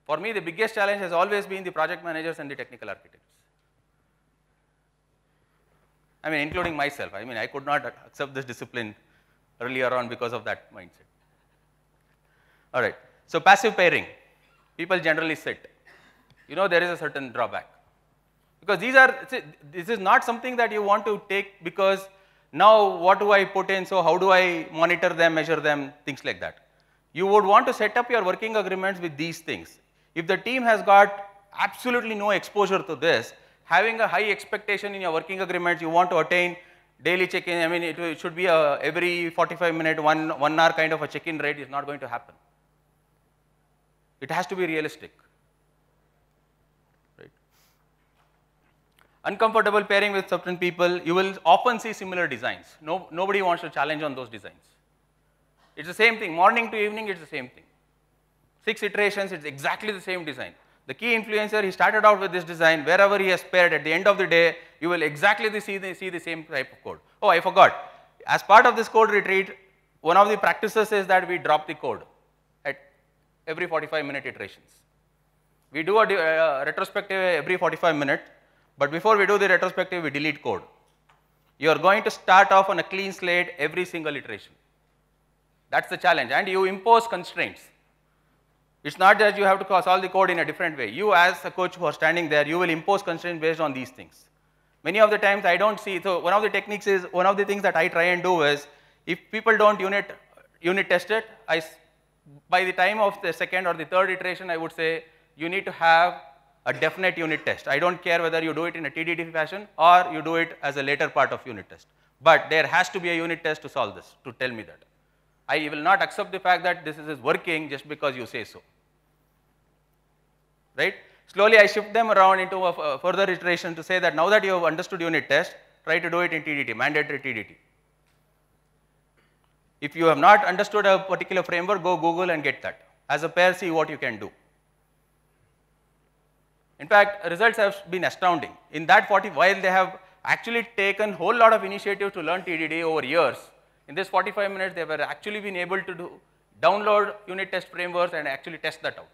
For me, the biggest challenge has always been the project managers and the technical architects. I mean, including myself. I mean, I could not accept this discipline earlier on because of that mindset. All right. So passive pairing, people generally sit. You know there is a certain drawback. Because these are, see, this is not something that you want to take because now what do I put in, so how do I monitor them, measure them, things like that. You would want to set up your working agreements with these things. If the team has got absolutely no exposure to this, having a high expectation in your working agreements, you want to attain daily check-in, I mean it, it should be a every 45 minute, one, one hour kind of a check-in rate is not going to happen. It has to be realistic. Right? Uncomfortable pairing with certain people, you will often see similar designs. No, nobody wants to challenge on those designs. It's the same thing. Morning to evening, it's the same thing. Six iterations, it's exactly the same design. The key influencer, he started out with this design. Wherever he has paired, at the end of the day, you will exactly see the, see the same type of code. Oh, I forgot. As part of this code retreat, one of the practices is that we drop the code every 45 minute iterations. We do a uh, uh, retrospective every 45 minutes. but before we do the retrospective, we delete code. You are going to start off on a clean slate every single iteration. That's the challenge and you impose constraints. It's not that you have to solve the code in a different way. You as a coach who are standing there, you will impose constraints based on these things. Many of the times I don't see, so one of the techniques is, one of the things that I try and do is, if people don't unit, unit test it, I by the time of the second or the third iteration, I would say you need to have a definite unit test. I don't care whether you do it in a TDD fashion or you do it as a later part of unit test. But there has to be a unit test to solve this, to tell me that. I will not accept the fact that this is working just because you say so. Right? Slowly I shift them around into a further iteration to say that now that you have understood unit test, try to do it in TDD, mandatory TDD. If you have not understood a particular framework, go Google and get that. As a pair, see what you can do. In fact, results have been astounding. In that 40, while they have actually taken a whole lot of initiative to learn TDD over years, in this 45 minutes, they were actually been able to do, download unit test frameworks and actually test that out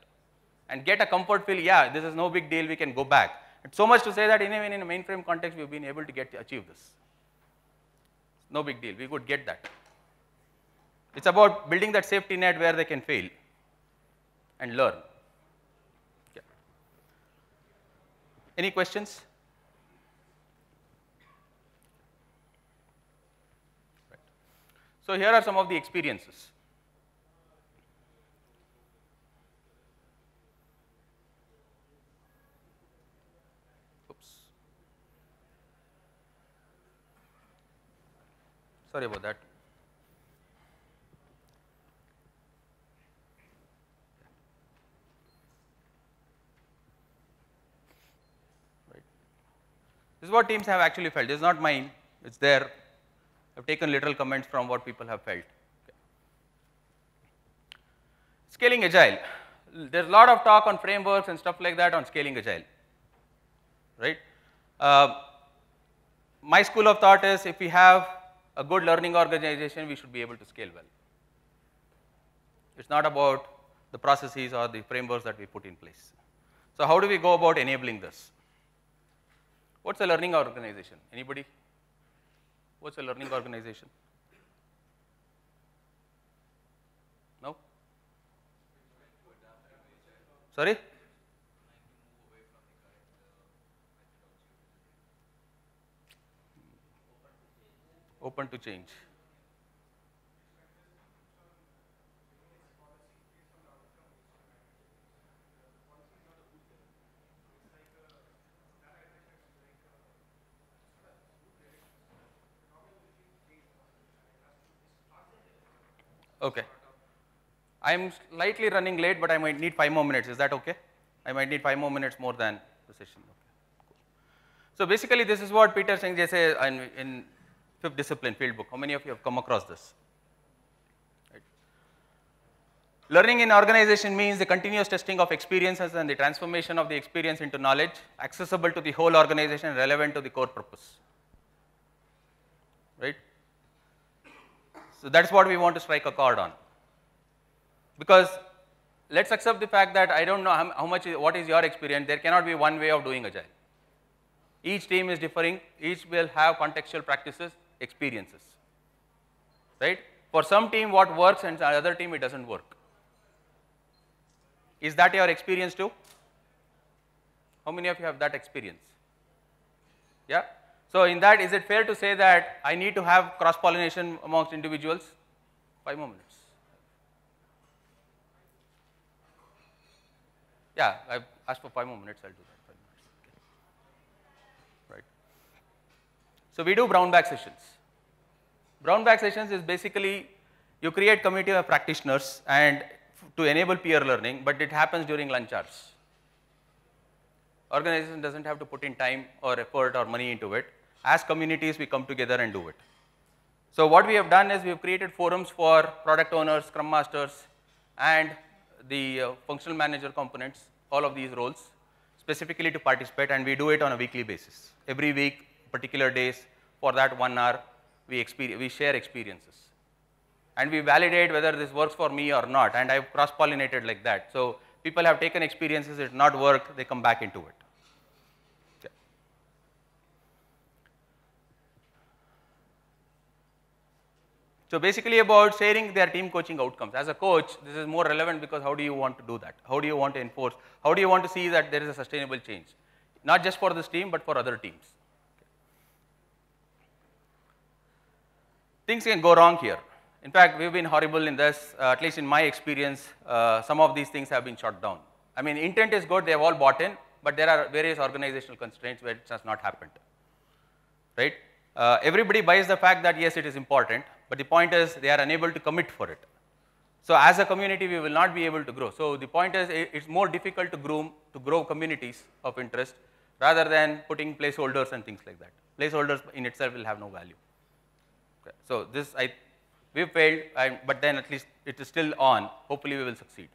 and get a comfort feel, yeah, this is no big deal, we can go back. It's so much to say that even in a mainframe context, we've been able to get achieve this. No big deal, we could get that. It's about building that safety net where they can fail and learn. Any questions? Right. So here are some of the experiences. Oops. Sorry about that. This is what teams have actually felt. This is not mine. It's there. I've taken literal comments from what people have felt. Okay. Scaling agile. There's a lot of talk on frameworks and stuff like that on scaling agile, right? Uh, my school of thought is if we have a good learning organization, we should be able to scale well. It's not about the processes or the frameworks that we put in place. So how do we go about enabling this? What's a learning organization? Anybody? What's a learning organization? No? Sorry? Open to change. Okay. I'm slightly running late, but I might need five more minutes. Is that okay? I might need five more minutes more than the session. Okay. So basically, this is what Peter Senge says uh, in, in fifth discipline field book. How many of you have come across this? Right. Learning in organization means the continuous testing of experiences and the transformation of the experience into knowledge accessible to the whole organization relevant to the core purpose. Right? So that's what we want to strike a chord on. Because let's accept the fact that I don't know how, much, what is your experience, there cannot be one way of doing Agile. Each team is differing, each will have contextual practices, experiences, right? For some team what works and another team it doesn't work. Is that your experience too? How many of you have that experience? Yeah? So in that is it fair to say that I need to have cross pollination amongst individuals? 5 more minutes. Yeah, I asked for 5 more minutes, I will do that. Five minutes. Okay. Right. So we do brown bag sessions. Brown bag sessions is basically you create community of practitioners and to enable peer learning, but it happens during lunch hours. Organization doesn't have to put in time or effort or money into it as communities, we come together and do it. So what we have done is we have created forums for product owners, scrum masters, and the uh, functional manager components, all of these roles, specifically to participate, and we do it on a weekly basis. Every week, particular days, for that one hour, we, we share experiences. And we validate whether this works for me or not, and I've cross-pollinated like that. So people have taken experiences, it not work, they come back into it. So basically about sharing their team coaching outcomes. As a coach, this is more relevant because how do you want to do that? How do you want to enforce? How do you want to see that there is a sustainable change? Not just for this team, but for other teams. Things can go wrong here. In fact, we've been horrible in this, uh, at least in my experience, uh, some of these things have been shot down. I mean, intent is good, they've all bought in, but there are various organizational constraints where it has not happened, right? Uh, everybody buys the fact that yes, it is important, but the point is they are unable to commit for it. So as a community, we will not be able to grow. So the point is it's more difficult to groom, to grow communities of interest rather than putting placeholders and things like that. Placeholders in itself will have no value. Okay. So this, I, we failed, I, but then at least it is still on. Hopefully we will succeed.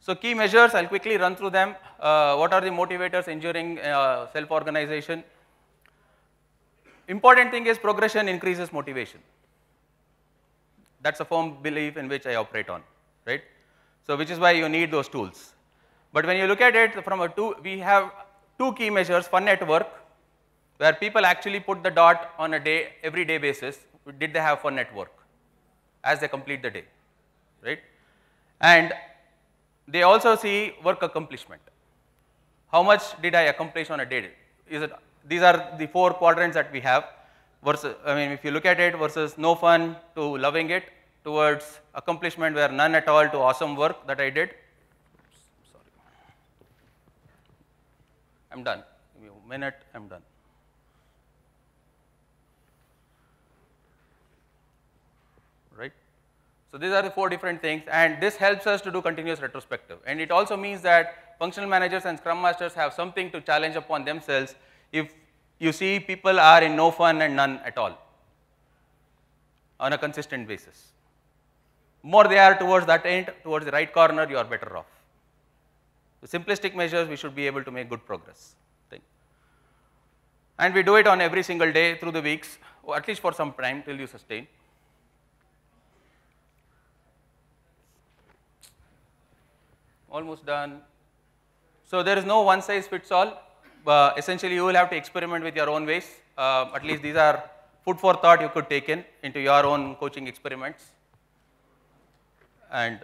So key measures, I'll quickly run through them. Uh, what are the motivators ensuring uh, self-organization? Important thing is progression increases motivation. That's a firm belief in which I operate on, right? So which is why you need those tools. But when you look at it from a two, we have two key measures, fun at work, where people actually put the dot on a day, every day basis, did they have fun at work as they complete the day, right? And they also see work accomplishment. How much did I accomplish on a day? Is it, these are the four quadrants that we have versus, I mean, if you look at it versus no fun to loving it towards accomplishment where none at all to awesome work that I did. Sorry. I'm done. Give me a minute, I'm done. So these are the four different things and this helps us to do continuous retrospective and it also means that functional managers and scrum masters have something to challenge upon themselves if you see people are in no fun and none at all on a consistent basis. More they are towards that end, towards the right corner, you are better off. The simplistic measures, we should be able to make good progress. Thing. And we do it on every single day through the weeks, or at least for some time till you sustain. almost done. So there is no one size fits all. Uh, essentially, you will have to experiment with your own ways. Uh, at least these are food for thought you could take in into your own coaching experiments. And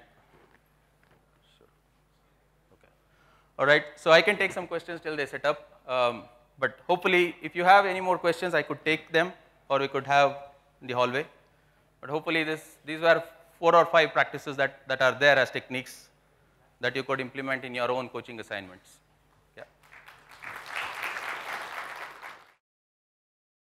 okay. all right, so I can take some questions till they set up. Um, but hopefully, if you have any more questions, I could take them, or we could have in the hallway. But hopefully, this these were four or five practices that that are there as techniques that you could implement in your own coaching assignments.